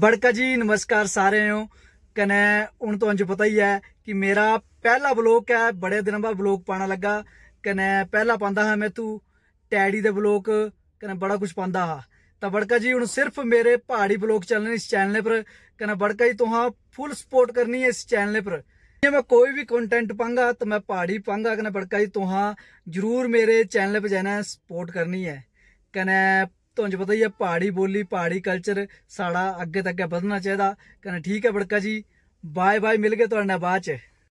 ਬੜਕਾ ਜੀ ਨਮਸਕਾਰ ਸਾਰੇ ਹੋ कने ਹੁਣ ਤੋਂ अंज ਪਤਾ ਹੀ है ਕਿ ਮੇਰਾ ਪਹਿਲਾ ब्लॉग ਹੈ ਬੜੇ ਦਿਨਾਂ ਬਾਅਦ ब्लॉग ਪਾਣਾ ਲੱਗਾ कने ਪਹਿਲਾ पांदा ਹਾਂ ਮੈਂ ਤੂੰ ਟੈਡੀ ਦੇ ब्लॉग कने ਬੜਾ ਕੁਝ पांदा ਤਾਂ ਬੜਕਾ ਜੀ ਹੁਣ ਸਿਰਫ ਮੇਰੇ ਪਹਾੜੀ ਬਲੌਗ ਚੱਲਣ ਇਸ ਚੈਨਲ ਪਰ ਕਨੇ ਬੜਕਾ ਜੀ ਤੁਹਾਂ ਫੁੱਲ ਸਪੋਰਟ ਕਰਨੀ ਹੈ ਇਸ ਚੈਨਲ ਪਰ ਜੇ ਮੈਂ ਕੋਈ ਵੀ ਕੰਟੈਂਟ ਪਾਂਗਾ ਤਾਂ ਮੈਂ ਪਹਾੜੀ ਪਾਂਗਾ ਕਨੇ ਬੜਕਾ ਜੀ ਤੁਹਾਂ ਜਰੂਰ ਮੇਰੇ ਚੈਨਲ ਪਰ ਜਾਣਾ ਸਪੋਰਟ ਕਰਨੀ ਹੈ ਕਨੇ ਤੁਹਾਨੂੰ ਪਤਾ ਹੀ ਆ ਪਹਾੜੀ ਬੋਲੀ ਪਹਾੜੀ ਕਲਚਰ ਸਾਡਾ ਅੱਗੇ ਤੱਕ ਵਧਣਾ ਚਾਹੀਦਾ ਕਹਿੰਦਾ ਠੀਕ ਹੈ ਬੜਕਾ ਜੀ ਬਾਏ ਬਾਏ ਮਿਲ ਗਏ ਤੁਹਾਡੇ ਨਾਲ ਬਾਅਦ ਚ